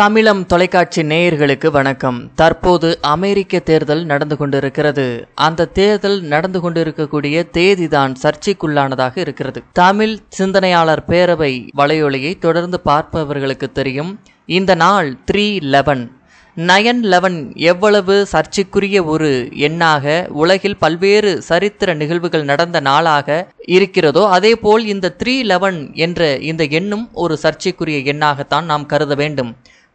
தமிழம் தொலைக்காட்சி நேயர்களுக்கு வணக்கம் தற்போது அமெரிக்க தேர்தல் நடந்து கொண்டிருக்கிறது அந்த தேர்தல் நடந்து கொண்டிருக்கக்கூடிய தேதி தான் சர்ச்சைக்குள்ளானதாக இருக்கிறது தமிழ் சிந்தனையாளர் பேரவை வலையொலியை தொடர்ந்து பார்ப்பவர்களுக்கு தெரியும் இந்த நாள் த்ரீ லெவன் நயன் லெவன் எவ்வளவு சர்ச்சைக்குரிய ஒரு எண்ணாக உலகில் பல்வேறு சரித்திர நிகழ்வுகள் நடந்த நாளாக இருக்கிறதோ அதே போல் இந்த த்ரீ லெவன் என்ற இந்த எண்ணும் ஒரு சர்ச்சைக்குரிய எண்ணாகத்தான் நாம் கருத வேண்டும்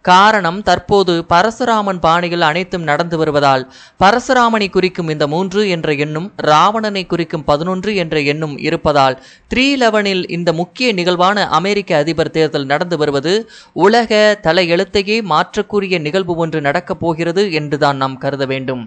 காரணம் தற்போது பரசுராமன் பாணிகள் அனைத்தும் நடந்து வருவதால் பரசுராமனை குறிக்கும் இந்த மூன்று என்ற எண்ணும் ராவணனை குறிக்கும் பதினொன்று என்ற எண்ணும் இருப்பதால் த்ரீ லெவனில் இந்த முக்கிய நிகழ்வான அமெரிக்க அதிபர் தேர்தல் நடந்து வருவது உலக தல எழுத்தையே மாற்றக்கூடிய நிகழ்வு ஒன்று நடக்கப் போகிறது என்றுதான் நாம் கருத வேண்டும்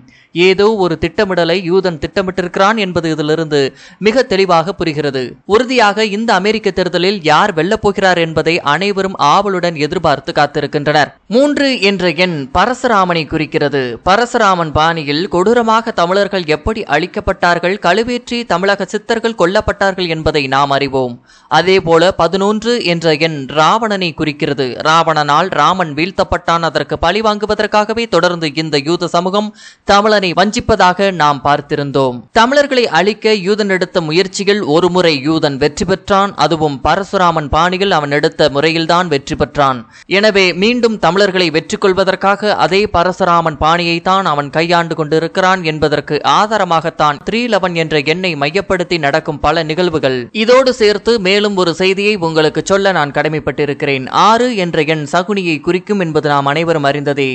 ஏதோ ஒரு திட்டமிடலை யூதன் திட்டமிட்டிருக்கிறான் என்பது இதிலிருந்து மிக தெளிவாக புரிகிறது உறுதியாக இந்த அமெரிக்க தேர்தலில் யார் வெல்லப்போகிறார் என்பதை அனைவரும் ஆவலுடன் எதிர்பார்த்து காத்திருக்கின்றனர் கொண்டனர் மூன்று என்ற எண் பரசுராமனை குறிக்கிறது பரசுராமன் பாணியில் கொடூரமாக தமிழர்கள் எப்படி அழிக்கப்பட்டார்கள் கழுவேற்றி தமிழக சித்தர்கள் கொல்லப்பட்டார்கள் என்பதை நாம் அறிவோம் அதேபோல பதினொன்று என்ற எண் ராவணனை குறிக்கிறது ராவணனால் ராமன் வீழ்த்தப்பட்டான் அதற்கு பழி வாங்குவதற்காகவே தொடர்ந்து இந்த யூத சமூகம் தமிழனை வஞ்சிப்பதாக நாம் பார்த்திருந்தோம் தமிழர்களை அழிக்க யூதன் எடுத்த முயற்சியில் ஒருமுறை யூதன் வெற்றி பெற்றான் அதுவும் பரசுராமன் பாணியில் அவன் எடுத்த முறையில்தான் வெற்றி பெற்றான் எனவே மீண்டும் தமிழர்களை வெற்றி கொள்வதற்காக அதே பரசுராமன் பாணியைத்தான் அவன் கையாண்டு கொண்டிருக்கிறான் என்பதற்கு ஆதாரமாகத்தான் த்ரீ லெவன் என்ற எண்ணை மையப்படுத்தி நடக்கும் பல நிகழ்வுகள் இதோடு சேர்த்து மேலும் ஒரு செய்தியை உங்களுக்கு சொல்ல நான் கடமைப்பட்டிருக்கிறேன் ஆறு என்ற எண் சகுனியை குறிக்கும் என்பது நாம் அனைவரும் அறிந்ததே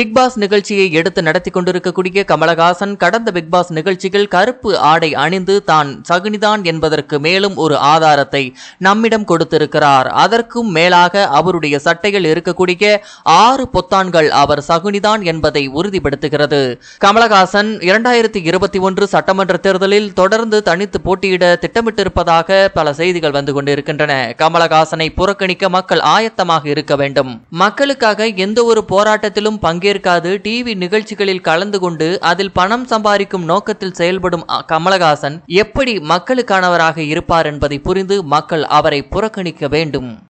பிக் பாஸ் நிகழ்ச்சியை எடுத்து நடத்தி கொண்டிருக்கக்கூடிய கமலஹாசன் கடந்த பிக் பாஸ் நிகழ்ச்சியில் கருப்பு ஆடை அணிந்து தான் சகுனிதான் என்பதற்கு மேலும் ஒரு ஆதாரத்தை நம்மிடம் கொடுத்திருக்கிறார் அதற்கும் மேலாக அவருடைய சட்டையில் இருக்கக்கூடிய ஆறு பொத்தான்கள் அவர் சகுனிதான் என்பதை உறுதிப்படுத்துகிறது கமலஹாசன் இரண்டாயிரத்தி இருபத்தி ஒன்று சட்டமன்ற தேர்தலில் தொடர்ந்து தனித்து போட்டியிட திட்டமிட்டிருப்பதாக பல செய்திகள் வந்து கொண்டிருக்கின்றன கமலஹாசனை புறக்கணிக்க மக்கள் ஆயத்தமாக இருக்க வேண்டும் மக்களுக்காக எந்த ஒரு போராட்டத்திலும் பங்கேற்காது டிவி நிகழ்ச்சிகளில் கலந்து கொண்டு அதில் பணம் சம்பாதிக்கும் நோக்கத்தில் செயல்படும் கமலஹாசன் எப்படி மக்களுக்கானவராக இருப்பார் என்பதை புரிந்து மக்கள் அவரை புறக்கணிக்க வேண்டும்